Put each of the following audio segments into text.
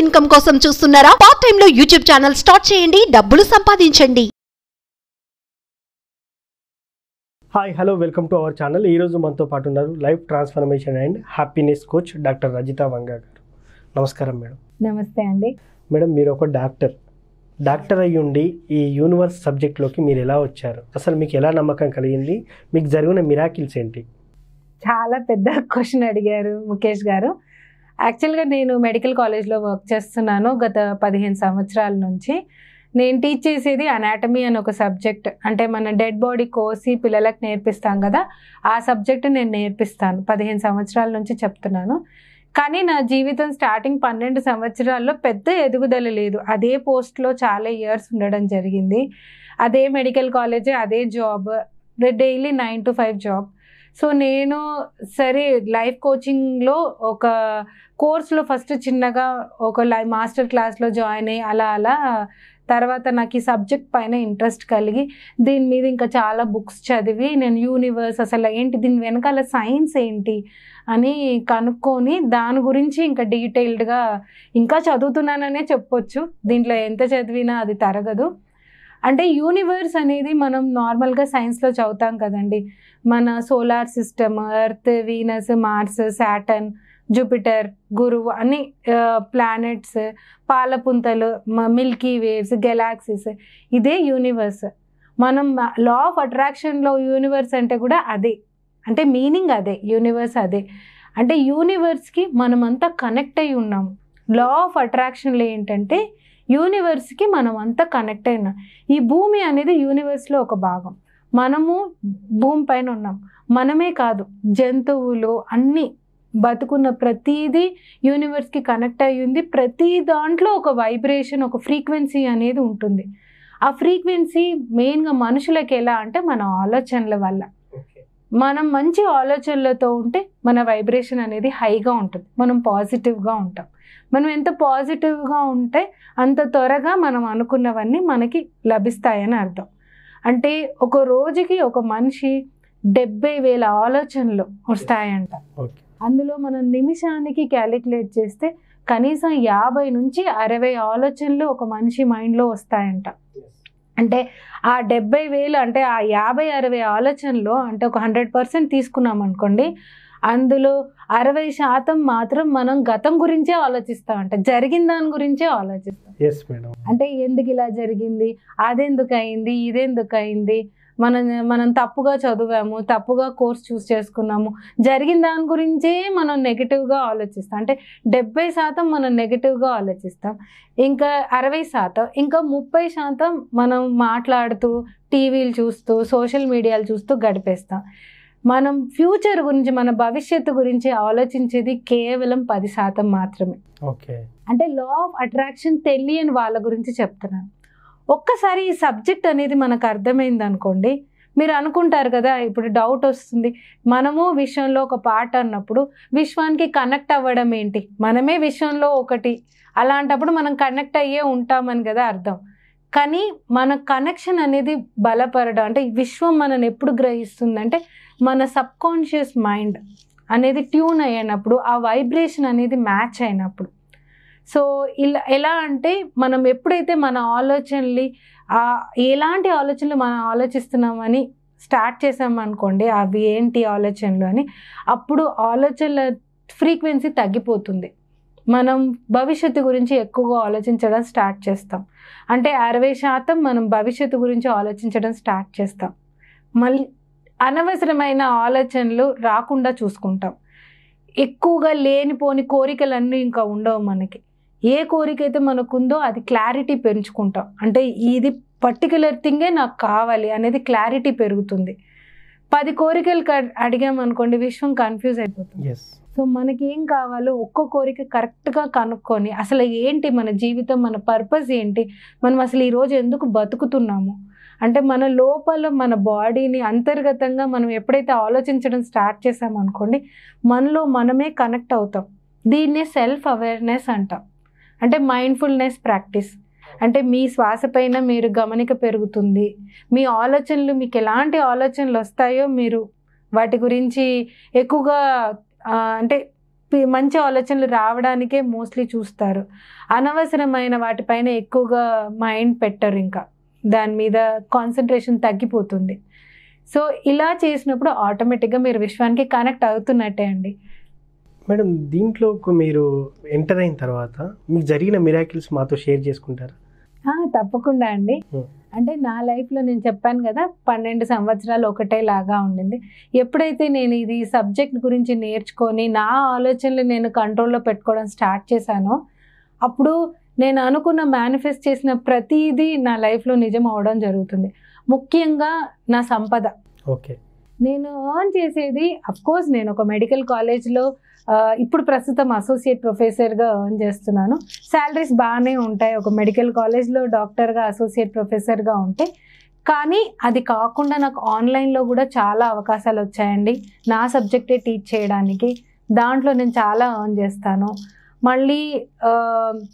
income కోసం చూస్తున్నారా part time లో యూట్యూబ్ ఛానల్ స్టార్ట్ చేయండి డబ్బులు సంపాదించండి hi hello welcome to our channel ఈరోజు మనతో పాటు ఉన్నారు life transformation and happiness coach doctor Rajitha Vanga గారు నమస్కారం మేడం నమస్తే అండి మేడం మీరు ఒక డాక్టర్ డాక్టర్ అయ్యి ఉండి ఈ యూనివర్స్ సబ్జెక్ట్లోకి మీరు ఎలా వచ్చారు అసలు మీకు ఎలా నమ్మకం కలిగింది మీకు జరిగిన మిరాకిల్స్ ఏంటి చాలా పెద్ద క్వశ్చన్ అడిగారు ముఖేష్ గారు యాక్చువల్గా నేను మెడికల్ కాలేజ్లో వర్క్ చేస్తున్నాను గత పదిహేను సంవత్సరాల నుంచి నేను టీచ్ చేసేది అనాటమీ అని ఒక సబ్జెక్ట్ అంటే మన డెడ్ బాడీ కోసి పిల్లలకు నేర్పిస్తాం కదా ఆ సబ్జెక్ట్ నేను నేర్పిస్తాను పదిహేను సంవత్సరాల నుంచి చెప్తున్నాను కానీ నా జీవితం స్టార్టింగ్ పన్నెండు సంవత్సరాల్లో పెద్ద ఎదుగుదల లేదు అదే పోస్ట్లో చాలా ఇయర్స్ ఉండడం జరిగింది అదే మెడికల్ కాలేజ్ అదే job daily nine to five job so నేను సరే లైఫ్ కోచింగ్లో ఒక కోర్స్లో ఫస్ట్ చిన్నగా ఒక లై మాస్టర్ క్లాస్లో జాయిన్ అయ్యి అలా అలా తర్వాత నాకు ఈ సబ్జెక్ట్ పైన ఇంట్రెస్ట్ కలిగి దీని మీద ఇంకా చాలా బుక్స్ చదివి నేను యూనివర్స్ అసలు ఏంటి దీని వెనకాల సైన్స్ ఏంటి అని కనుక్కొని దాని గురించి ఇంకా డీటెయిల్డ్గా ఇంకా చదువుతున్నాననే చెప్పొచ్చు దీంట్లో ఎంత చదివినా అది తరగదు అంటే యూనివర్స్ అనేది మనం నార్మల్గా సైన్స్లో చదువుతాం కదండి మన solar system earth Venus Mars Saturn Jupiter గురువు అన్ని ప్లానెట్స్ పాలపుంతలు మిల్కీ వేవ్స్ గెలాక్సీస్ ఇదే యూనివర్స్ మనం లా ఆఫ్ అట్రాక్షన్లో యూనివర్స్ అంటే కూడా అదే అంటే మీనింగ్ అదే యూనివర్స్ అదే అంటే యూనివర్స్కి మనమంతా కనెక్ట్ అయి ఉన్నాము లా ఆఫ్ అట్రాక్షన్లు ఏంటంటే యూనివర్స్కి మనం అంతా కనెక్ట్ అయినా ఈ భూమి అనేది యూనివర్స్లో ఒక భాగం మనము భూమి పైన ఉన్నాం మనమే కాదు జంతువులు అన్నీ బతుకున్న ప్రతిదీ యూనివర్స్కి కనెక్ట్ ఉంది ప్రతి దాంట్లో ఒక వైబ్రేషన్ ఒక ఫ్రీక్వెన్సీ అనేది ఉంటుంది ఆ ఫ్రీక్వెన్సీ మెయిన్గా మనుషులకి ఎలా అంటే మన ఆలోచనల వల్ల మనం మంచి ఆలోచనలతో ఉంటే మన వైబ్రేషన్ అనేది హైగా ఉంటుంది మనం పాజిటివ్గా ఉంటాం మనం ఎంత పాజిటివ్గా ఉంటే అంత త్వరగా మనం అనుకున్నవన్నీ మనకి లభిస్తాయని అర్థం అంటే ఒక రోజుకి ఒక మనిషి డెబ్బై వేల ఆలోచనలు వస్తాయంట అందులో మనం నిమిషానికి క్యాలిక్యులేట్ చేస్తే కనీసం యాభై నుంచి అరవై ఆలోచనలు ఒక మనిషి మైండ్లో వస్తాయంట అంటే ఆ డెబ్బై వేలు అంటే ఆ యాభై అరవై ఆలోచనలో అంటే ఒక హండ్రెడ్ పర్సెంట్ తీసుకున్నాం అనుకోండి అందులో అరవై శాతం మాత్రం మనం గతం గురించే ఆలోచిస్తామంట జరిగిన దాని గురించే ఆలోచిస్తాం అంటే ఎందుకు ఇలా జరిగింది అదెందుకు అయింది ఇదెందుకు అయింది మనం మనం తప్పుగా చదివాము తప్పుగా కోర్స్ చూస్ చేసుకున్నాము జరిగిన దాని గురించే మనం నెగిటివ్గా ఆలోచిస్తాం అంటే డెబ్బై శాతం మనం నెగిటివ్గా ఆలోచిస్తాం ఇంకా అరవై శాతం ఇంకా ముప్పై శాతం మనం మాట్లాడుతూ టీవీలు చూస్తూ సోషల్ మీడియాలు చూస్తూ గడిపేస్తాం మనం ఫ్యూచర్ గురించి మన భవిష్యత్తు గురించి ఆలోచించేది కేవలం పది శాతం మాత్రమే ఓకే అంటే లా ఆఫ్ అట్రాక్షన్ తెలియని వాళ్ళ గురించి చెప్తున్నాను ఒక్కసారి ఈ సబ్జెక్ట్ అనేది మనకు అర్థమైంది అనుకోండి మీరు అనుకుంటారు కదా ఇప్పుడు డౌట్ వస్తుంది మనము విశ్వంలో ఒక పాట అన్నప్పుడు విశ్వానికి కనెక్ట్ అవ్వడం ఏంటి మనమే విశ్వంలో ఒకటి అలాంటప్పుడు మనం కనెక్ట్ అయ్యే ఉంటామని కదా అర్థం కానీ మన కనెక్షన్ అనేది బలపడడం అంటే విశ్వం మనని ఎప్పుడు గ్రహిస్తుందంటే మన సబ్కాన్షియస్ మైండ్ అనేది ట్యూన్ అయినప్పుడు ఆ వైబ్రేషన్ అనేది మ్యాచ్ అయినప్పుడు సో ఇలా ఎలా అంటే మనం ఎప్పుడైతే మన ఆలోచనలు ఎలాంటి ఆలోచనలు మనం ఆలోచిస్తున్నామని స్టార్ట్ చేసామనుకోండి అవి ఏంటి ఆలోచనలు అని అప్పుడు ఆలోచనల ఫ్రీక్వెన్సీ తగ్గిపోతుంది మనం భవిష్యత్తు గురించి ఎక్కువగా ఆలోచించడం స్టార్ట్ చేస్తాం అంటే అరవై శాతం మనం భవిష్యత్తు గురించి ఆలోచించడం స్టార్ట్ చేస్తాం మళ్ళీ అనవసరమైన ఆలోచనలు రాకుండా చూసుకుంటాం ఎక్కువగా లేనిపోని కోరికలన్నీ ఇంకా ఉండవు మనకి ఏ కోరిక అయితే మనకుందో అది క్లారిటీ పెంచుకుంటాం అంటే ఇది పర్టికులర్ థింగే నాకు కావాలి అనేది క్లారిటీ పెరుగుతుంది పది కోరికలు అడిగామనుకోండి విశ్వం కన్ఫ్యూజ్ అయిపోతుంది సో మనకి ఏం కావాలో ఒక్కో కోరిక కరెక్ట్గా కనుక్కొని అసలు ఏంటి మన జీవితం మన పర్పస్ ఏంటి మనం అసలు ఈరోజు ఎందుకు బతుకుతున్నాము అంటే మన లోపల మన బాడీని అంతర్గతంగా మనం ఎప్పుడైతే ఆలోచించడం స్టార్ట్ చేసామనుకోండి మనలో మనమే కనెక్ట్ అవుతాం దీన్నే సెల్ఫ్ అవేర్నెస్ అంటాం అంటే మైండ్ఫుల్నెస్ ప్రాక్టీస్ అంటే మీ శ్వాస పైన మీరు గమనిక పెరుగుతుంది మీ ఆలోచనలు మీకు ఎలాంటి ఆలోచనలు వస్తాయో మీరు వాటి గురించి ఎక్కువగా అంటే మంచి ఆలోచనలు రావడానికే మోస్ట్లీ చూస్తారు అనవసరమైన వాటిపైన ఎక్కువగా మైండ్ పెట్టరు ఇంకా దాని మీద కాన్సన్ట్రేషన్ తగ్గిపోతుంది సో ఇలా చేసినప్పుడు ఆటోమేటిక్గా మీరు విశ్వానికి కనెక్ట్ అవుతున్నట్టే అండి మేడం దీంట్లో మీరు ఎంటర్ అయిన తర్వాత మీకు జరిగిన మిరాకిల్స్ మాతో షేర్ చేసుకుంటారా తప్పకుండా అండి అంటే నా లైఫ్లో నేను చెప్పాను కదా పన్నెండు సంవత్సరాలు ఒకటే లాగా ఉండింది ఎప్పుడైతే నేను ఇది సబ్జెక్ట్ గురించి నేర్చుకొని నా ఆలోచనలు నేను కంట్రోల్లో పెట్టుకోవడం స్టార్ట్ చేశానో అప్పుడు నేను అనుకున్న మేనిఫెస్ట్ చేసిన ప్రతిదీ నా లైఫ్లో నిజం అవడం జరుగుతుంది ముఖ్యంగా నా సంపద ఓకే నేను ఆన్ చేసేది కోర్స్ నేను ఒక మెడికల్ కాలేజ్లో ఇప్పుడు ప్రస్తుతం అసోసియేట్ ప్రొఫెసర్గా ఎర్న్ చేస్తున్నాను శాలరీస్ బాగానే ఉంటాయి ఒక మెడికల్ కాలేజ్లో డాక్టర్గా అసోసియేట్ ప్రొఫెసర్గా ఉంటే కానీ అది కాకుండా నాకు ఆన్లైన్లో కూడా చాలా అవకాశాలు వచ్చాయండి నా సబ్జెక్టే టీచ్ చేయడానికి దాంట్లో నేను చాలా ఎర్న్ చేస్తాను మళ్ళీ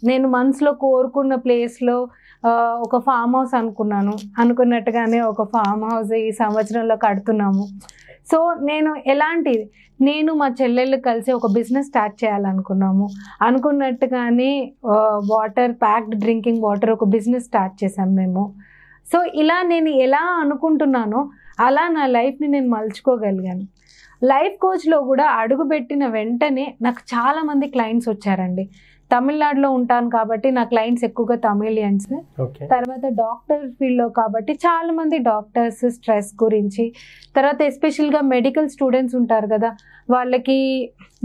నేను మనసులో కోరుకున్న ప్లేస్లో ఒక ఫామ్ హౌస్ అనుకున్నాను అనుకున్నట్టుగానే ఒక ఫామ్ హౌస్ ఈ సంవత్సరంలో కడుతున్నాము సో నేను ఎలాంటిది నేను మా చెల్లెళ్ళు కలిసి ఒక బిజినెస్ స్టార్ట్ చేయాలనుకున్నాము అనుకున్నట్టుగానే వాటర్ ప్యాక్డ్ డ్రింకింగ్ వాటర్ ఒక బిజినెస్ స్టార్ట్ చేసాం మేము సో ఇలా నేను ఎలా అనుకుంటున్నానో అలా నా లైఫ్ని నేను మలుచుకోగలిగాను లైఫ్ కోచ్లో కూడా అడుగుపెట్టిన వెంటనే నాకు చాలామంది క్లయింట్స్ వచ్చారండి తమిళనాడులో ఉంటాను కాబట్టి నా క్లయింట్స్ ఎక్కువగా తమిళియన్స్ తర్వాత డాక్టర్ ఫీల్డ్లో కాబట్టి చాలామంది డాక్టర్స్ స్ట్రెస్ గురించి తర్వాత ఎస్పెషల్గా మెడికల్ స్టూడెంట్స్ ఉంటారు కదా వాళ్ళకి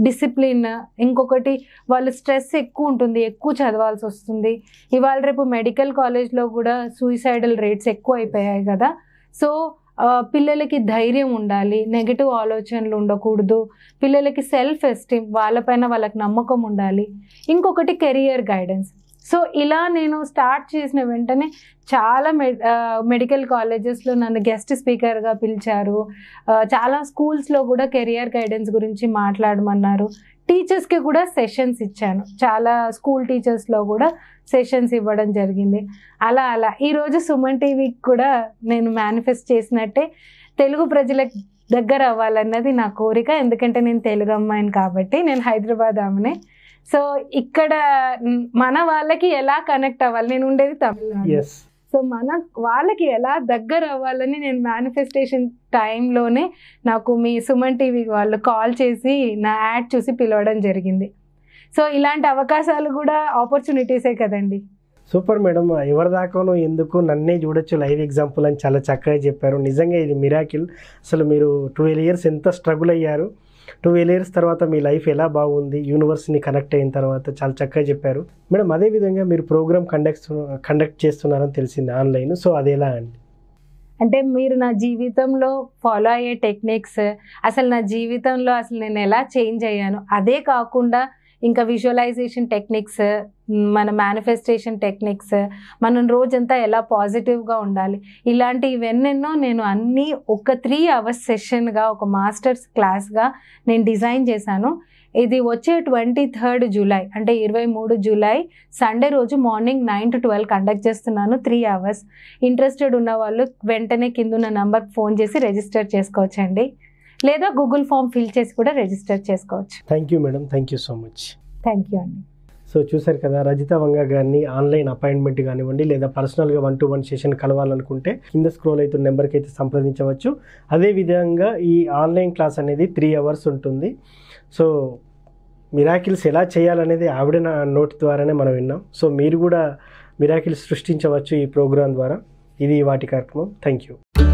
డిసిప్లిన్ ఇంకొకటి వాళ్ళు స్ట్రెస్ ఎక్కువ ఉంటుంది ఎక్కువ చదవాల్సి వస్తుంది ఇవాళ రేపు మెడికల్ కాలేజ్లో కూడా సూసైడల్ రేట్స్ ఎక్కువ అయిపోయాయి కదా సో పిల్లలకి ధైర్యం ఉండాలి నెగిటివ్ ఆలోచనలు ఉండకూడదు పిల్లలకి సెల్ఫ్ ఎస్టీమ్ వాళ్ళపైన వాళ్ళకి నమ్మకం ఉండాలి ఇంకొకటి కెరియర్ గైడెన్స్ సో ఇలా నేను స్టార్ట్ చేసిన వెంటనే చాలా మెడికల్ కాలేజెస్లో నన్ను గెస్ట్ స్పీకర్గా పిలిచారు చాలా స్కూల్స్లో కూడా కెరియర్ గైడెన్స్ గురించి మాట్లాడమన్నారు టీచర్స్కి కూడా సెషన్స్ ఇచ్చాను చాలా స్కూల్ టీచర్స్లో కూడా సెషన్స్ ఇవ్వడం జరిగింది అలా అలా ఈరోజు సుమన్ టీవీకి కూడా నేను మేనిఫెస్ట్ చేసినట్టే తెలుగు ప్రజల దగ్గర అవ్వాలన్నది నా కోరిక ఎందుకంటే నేను తెలుగు అమ్మాయిని కాబట్టి నేను హైదరాబాద్ ఆమెనే సో ఇక్కడ మన వాళ్ళకి ఎలా కనెక్ట్ అవ్వాలి నేను ఉండేది తమిళనాడు సో మన వాళ్ళకి ఎలా దగ్గర అవ్వాలని నేను మేనిఫెస్టేషన్ టైంలోనే నాకు మీ సుమన్ టీవీ వాళ్ళు కాల్ చేసి నా యాడ్ చూసి పిలవడం జరిగింది సో ఇలాంటి అవకాశాలు కూడా ఆపర్చునిటీసే కదండి సూపర్ మేడం ఎవరి దాకానో ఎందుకు నన్నే చూడొచ్చు లైవ్ ఎగ్జాంపుల్ అని చాలా చక్కగా చెప్పారు నిజంగా ఇది మిరాకిల్ అసలు మీరు ట్వెల్వ్ ఇయర్స్ ఎంత స్ట్రగుల్ అయ్యారు ట్వెల్వ్ ఇయర్స్ తర్వాత మీ లైఫ్ ఎలా బాగుంది యూనివర్స్ని కనెక్ట్ అయిన తర్వాత చాలా చక్కగా చెప్పారు మేడం అదేవిధంగా మీరు ప్రోగ్రామ్ కండక్ట్ కండక్ట్ చేస్తున్నారని తెలిసింది ఆన్లైన్ సో అది ఎలా అండి అంటే మీరు నా జీవితంలో ఫాలో అయ్యే టెక్నిక్స్ అసలు నా జీవితంలో అసలు నేను ఎలా చేంజ్ అయ్యాను అదే కాకుండా ఇంకా విజువలైజేషన్ టెక్నిక్స్ మన మేనిఫెస్టేషన్ టెక్నిక్స్ మనం రోజంతా ఎలా పాజిటివ్గా ఉండాలి ఇలాంటి ఇవన్నెన్నో నేను అన్నీ ఒక త్రీ అవర్స్ సెషన్గా ఒక మాస్టర్స్ క్లాస్గా నేను డిజైన్ చేశాను ఇది వచ్చే ట్వంటీ థర్డ్ జూలై అంటే ఇరవై మూడు జూలై సండే రోజు morning nine to twelve conduct చేస్తున్నాను త్రీ అవర్స్ ఇంట్రెస్టెడ్ ఉన్న వాళ్ళు వెంటనే కింద ఉన్న నంబర్కి ఫోన్ చేసి రిజిస్టర్ చేసుకోవచ్చండి లేదా గూగుల్ ఫామ్ ఫిల్ చేసి కూడా రిజిస్టర్ చేసుకోవచ్చు thank you madam thank you so much thank you అండి సో చూసారు కదా రజిత వంగ గారిని ఆన్లైన్ అపాయింట్మెంట్ కానివ్వండి లేదా పర్సనల్గా వన్ టు వన్ సెషన్ కలవాలనుకుంటే కింద స్క్రోల్ అవుతున్న నెంబర్కి అయితే సంప్రదించవచ్చు అదేవిధంగా ఈ ఆన్లైన్ క్లాస్ అనేది త్రీ అవర్స్ ఉంటుంది సో మిరాకిల్స్ ఎలా చేయాలనేది ఆవిడ నా ద్వారానే మనం విన్నాం సో మీరు కూడా మిరాకిల్స్ సృష్టించవచ్చు ఈ ప్రోగ్రాం ద్వారా ఇది వాటి కార్యక్రమం థ్యాంక్ యూ